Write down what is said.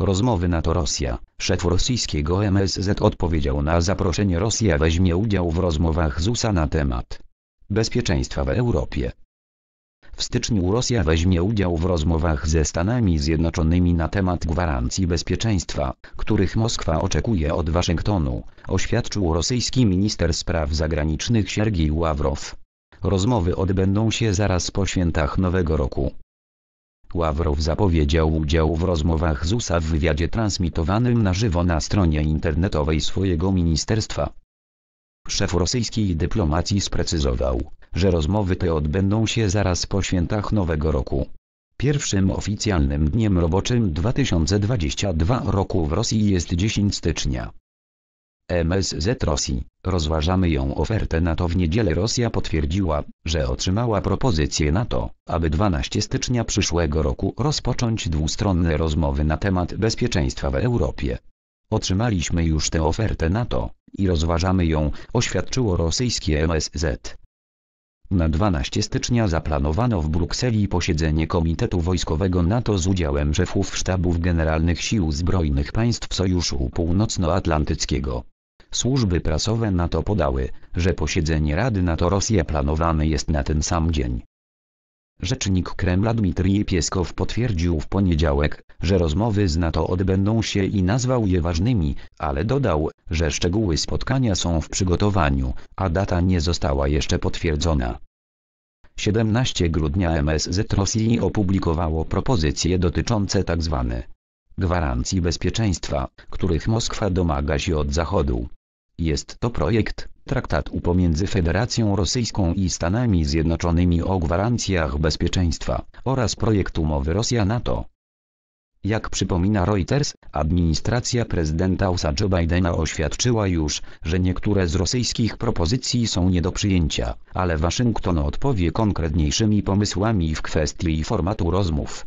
rozmowy na to rosja Szef rosyjskiego MSZ odpowiedział na zaproszenie Rosja weźmie udział w rozmowach z USA na temat bezpieczeństwa w Europie. W styczniu Rosja weźmie udział w rozmowach ze Stanami Zjednoczonymi na temat gwarancji bezpieczeństwa, których Moskwa oczekuje od Waszyngtonu, oświadczył rosyjski minister spraw zagranicznych Siergiej Ławrow. Rozmowy odbędą się zaraz po świętach Nowego Roku. Ławrow zapowiedział udział w rozmowach z USA w wywiadzie transmitowanym na żywo na stronie internetowej swojego ministerstwa. Szef rosyjskiej dyplomacji sprecyzował, że rozmowy te odbędą się zaraz po świętach Nowego Roku. Pierwszym oficjalnym dniem roboczym 2022 roku w Rosji jest 10 stycznia. MSZ Rosji. Rozważamy ją ofertę NATO w niedzielę Rosja potwierdziła, że otrzymała propozycję NATO, aby 12 stycznia przyszłego roku rozpocząć dwustronne rozmowy na temat bezpieczeństwa w Europie. Otrzymaliśmy już tę ofertę NATO i rozważamy ją, oświadczyło rosyjskie MSZ. Na 12 stycznia zaplanowano w Brukseli posiedzenie Komitetu Wojskowego NATO z udziałem szefów sztabów generalnych sił zbrojnych państw Sojuszu Północnoatlantyckiego. Służby prasowe NATO podały, że posiedzenie Rady NATO Rosja planowane jest na ten sam dzień. Rzecznik Kremla Dmitrij Pieskow potwierdził w poniedziałek, że rozmowy z NATO odbędą się i nazwał je ważnymi, ale dodał, że szczegóły spotkania są w przygotowaniu, a data nie została jeszcze potwierdzona. 17 grudnia MSZ Rosji opublikowało propozycje dotyczące tzw. Tak gwarancji bezpieczeństwa, których Moskwa domaga się od Zachodu. Jest to projekt traktatu pomiędzy Federacją Rosyjską i Stanami Zjednoczonymi o gwarancjach bezpieczeństwa oraz projekt umowy Rosja-NATO. Jak przypomina Reuters, administracja prezydenta USA Joe Bidena oświadczyła już, że niektóre z rosyjskich propozycji są nie do przyjęcia, ale Waszyngton odpowie konkretniejszymi pomysłami w kwestii formatu rozmów.